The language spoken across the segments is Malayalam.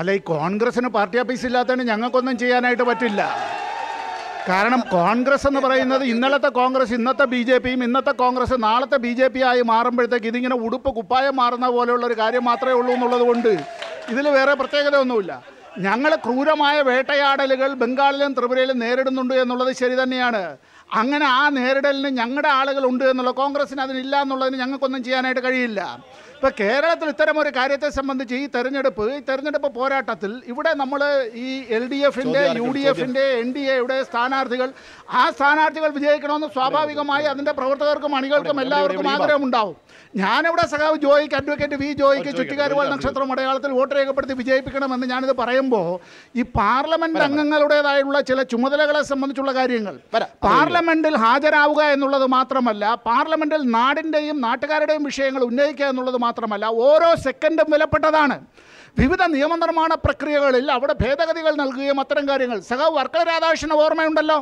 അല്ല ഈ കോൺഗ്രസിന് പാർട്ടി ഓഫീസ് ഇല്ലാത്തതിന് ഞങ്ങൾക്കൊന്നും ചെയ്യാനായിട്ട് പറ്റില്ല കാരണം കോൺഗ്രസ് എന്ന് പറയുന്നത് ഇന്നലത്തെ കോൺഗ്രസ് ഇന്നത്തെ ബി ജെ പിയും ഇന്നത്തെ കോൺഗ്രസ് നാളത്തെ ബി ജെ പി ആയി മാറുമ്പോഴത്തേക്ക് ഇതിങ്ങനെ ഉടുപ്പ് കുപ്പായം മാറുന്ന പോലെയുള്ള ഒരു കാര്യം മാത്രമേ ഉള്ളൂ എന്നുള്ളത് കൊണ്ട് ഇതിൽ വേറെ പ്രത്യേകതയൊന്നുമില്ല ഞങ്ങൾ ക്രൂരമായ വേട്ടയാടലുകൾ ബംഗാളിലും ത്രിപുരയിലും നേരിടുന്നുണ്ട് എന്നുള്ളത് ശരി തന്നെയാണ് അങ്ങനെ ആ നേരിടലിന് ഞങ്ങളുടെ ആളുകളുണ്ട് എന്നുള്ള കോൺഗ്രസ്സിന് അതിനില്ല എന്നുള്ളതിന് ഞങ്ങൾക്കൊന്നും ചെയ്യാനായിട്ട് കഴിയില്ല ഇപ്പോൾ കേരളത്തിൽ ഇത്തരമൊരു കാര്യത്തെ സംബന്ധിച്ച് ഈ തെരഞ്ഞെടുപ്പ് ഈ തെരഞ്ഞെടുപ്പ് പോരാട്ടത്തിൽ ഇവിടെ നമ്മൾ ഈ എൽ ഡി എഫിൻ്റെ യു ഡി എഫിൻ്റെ എൻ ഡി എയുടെ സ്ഥാനാർത്ഥികൾ ആ സ്ഥാനാർത്ഥികൾ വിജയിക്കണമെന്ന് സ്വാഭാവികമായി അതിൻ്റെ പ്രവർത്തകർക്കും അണികൾക്കും എല്ലാവർക്കും ആഗ്രഹമുണ്ടാവും ഞാനിവിടെ സഖാവ് ജോയിക്ക് അഡ്വക്കേറ്റ് വി ജോയിക്ക് ചുറ്റുകാരുവാൾ നക്ഷത്രം അടയാളത്തിൽ വോട്ട് രേഖപ്പെടുത്തി വിജയിപ്പിക്കണമെന്ന് ഞാനിത് പറയുമ്പോൾ ഈ പാർലമെന്റ് അംഗങ്ങളുടേതായുള്ള ചില ചുമതലകളെ സംബന്ധിച്ചുള്ള കാര്യങ്ങൾ പാർലമെൻറ്റ് പാർലമെന്റിൽ ഹാജരാവുക എന്നുള്ളത് മാത്രമല്ല പാർലമെന്റിൽ നാടിന്റെയും നാട്ടുകാരുടെയും വിഷയങ്ങൾ ഉന്നയിക്കുക എന്നുള്ളത് മാത്രമല്ല ഓരോ സെക്കൻഡും വിലപ്പെട്ടതാണ് വിവിധ നിയമനിർമ്മാണ പ്രക്രിയകളിൽ അവിടെ ഭേദഗതികൾ നൽകുകയും അത്തരം കാര്യങ്ങൾ സഖാവ് വർക്കൽ രാധാകൃഷ്ണൻ ഓർമ്മയുണ്ടല്ലോ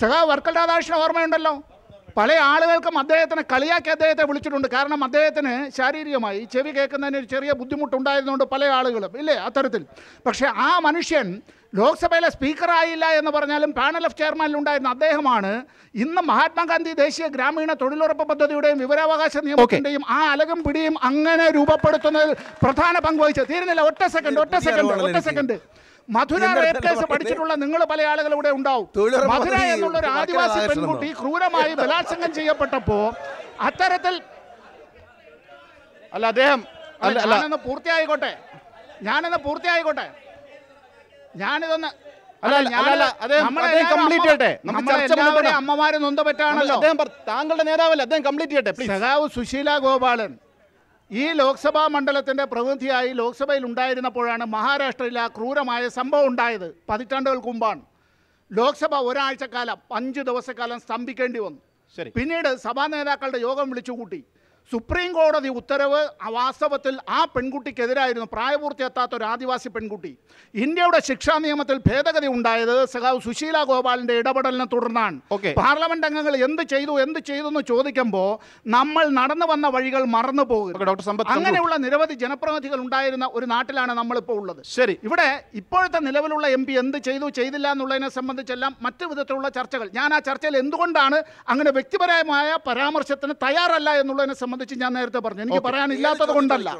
സഖാവ് വർക്കൽ രാധാകൃഷ്ണൻ ഓർമ്മയുണ്ടല്ലോ പല ആളുകൾക്കും അദ്ദേഹത്തിന് കളിയാക്കി അദ്ദേഹത്തെ വിളിച്ചിട്ടുണ്ട് കാരണം അദ്ദേഹത്തിന് ശാരീരികമായി ചെവി കേൾക്കുന്നതിന് ഒരു ചെറിയ ബുദ്ധിമുട്ടുണ്ടായിരുന്നുണ്ട് പല ആളുകളും ഇല്ലേ അത്തരത്തിൽ പക്ഷേ ആ മനുഷ്യൻ ലോക്സഭയിലെ സ്പീക്കറായില്ല എന്ന് പറഞ്ഞാലും പാനൽ ഓഫ് ചെയർമാനിലുണ്ടായിരുന്ന അദ്ദേഹമാണ് ഇന്ന് മഹാത്മാഗാന്ധി ദേശീയ ഗ്രാമീണ തൊഴിലുറപ്പ് പദ്ധതിയുടെയും വിവരാവകാശ നിയമത്തിൻ്റെയും ആ അലകും പിടിയും അങ്ങനെ രൂപപ്പെടുത്തുന്നതിൽ പ്രധാന പങ്ക് വഹിച്ചത് തീരുന്നില്ല ഒറ്റ സെക്കൻഡ് ഒറ്റ സെക്കൻഡ് ഒറ്റ സെക്കൻഡ് മധുര റേപ്പ് കേസ് പഠിച്ചിട്ടുള്ള നിങ്ങൾ പല ആളുകൾ ഇവിടെ ഉണ്ടാവും മധുര എന്നുള്ള ഒരു ആദിവാസി പെൺകുട്ടി ക്രൂരമായി ബലാത്സംഗം ചെയ്യപ്പെട്ടപ്പോ അത്തരത്തിൽ അല്ല അദ്ദേഹം ഞാനൊന്ന് പൂർത്തിയായിക്കോട്ടെ ഞാനൊന്ന് പൂർത്തിയായിക്കോട്ടെ ഞാനിതൊന്ന് അമ്മമാര് പറ്റാണല്ലോ താങ്കളുടെ നേതാവല്ലേ അദ്ദേഹം കംപ്ലീറ്റ് ചെയ്യട്ടെ സഖാവ് സുശീല ഗോപാലൻ ഈ ലോക്സഭാ മണ്ഡലത്തിന്റെ പ്രതിനിധിയായി ലോക്സഭയിൽ ഉണ്ടായിരുന്നപ്പോഴാണ് മഹാരാഷ്ട്രയിൽ ആ ക്രൂരമായ സംഭവം ഉണ്ടായത് പതിറ്റാണ്ടുകൾക്ക് മുമ്പാണ് ലോക്സഭ ഒരാഴ്ചക്കാലം അഞ്ച് ദിവസക്കാലം സ്തംഭിക്കേണ്ടി വന്നു പിന്നീട് സഭാ നേതാക്കളുടെ യോഗം വിളിച്ചുകൂട്ടി സുപ്രീം കോടതി ഉത്തരവ് വാസ്തവത്തിൽ ആ പെൺകുട്ടിക്കെതിരായിരുന്നു പ്രായപൂർത്തി എത്താത്ത ഒരു ആദിവാസി പെൺകുട്ടി ഇന്ത്യയുടെ ശിക്ഷാ നിയമത്തിൽ ഭേദഗതി ഉണ്ടായത് സഖാവ് സുശീല ഗോപാലിന്റെ ഇടപെടലിനെ തുടർന്നാണ് പാർലമെന്റ് അംഗങ്ങൾ എന്ത് ചെയ്തു എന്ത് ചെയ്തു എന്ന് ചോദിക്കുമ്പോൾ നമ്മൾ നടന്നു വന്ന വഴികൾ മറന്നു പോകും അങ്ങനെയുള്ള നിരവധി ജനപ്രതിനിധികൾ ഉണ്ടായിരുന്ന ഒരു നാട്ടിലാണ് നമ്മളിപ്പോൾ ഉള്ളത് ശരി ഇവിടെ ഇപ്പോഴത്തെ നിലവിലുള്ള എം പി എന്ത് ചെയ്തു ചെയ്തില്ല എന്നുള്ളതിനെ സംബന്ധിച്ചെല്ലാം മറ്റു വിധത്തിലുള്ള ചർച്ചകൾ ഞാൻ ആ ചർച്ചയിൽ എന്തുകൊണ്ടാണ് അങ്ങനെ വ്യക്തിപരമായ പരാമർശത്തിന് തയ്യാറല്ല എന്നുള്ളതിനെ സംബന്ധിച്ച് സംബന്ധിച്ച് ഞാൻ നേരത്തെ പറഞ്ഞു എനിക്ക് പറയാനില്ലാത്തത് കൊണ്ടല്ല